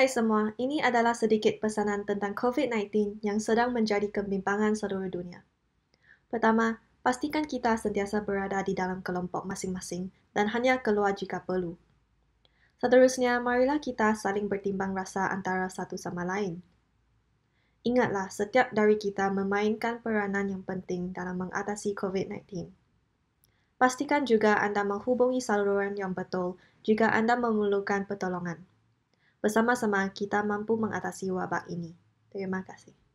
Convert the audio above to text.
Hai semua, ini adalah sedikit pesanan tentang COVID-19 yang sedang menjadi kebimbangan seluruh dunia. Pertama, pastikan kita sentiasa berada di dalam kelompok masing-masing dan hanya keluar jika perlu. Seterusnya, marilah kita saling bertimbang rasa antara satu sama lain. Ingatlah, setiap dari kita memainkan peranan yang penting dalam mengatasi COVID-19. Pastikan juga anda menghubungi saluran yang betul jika anda memerlukan pertolongan bersama-sama kita mampu mengatasi wabak ini. Terima kasih.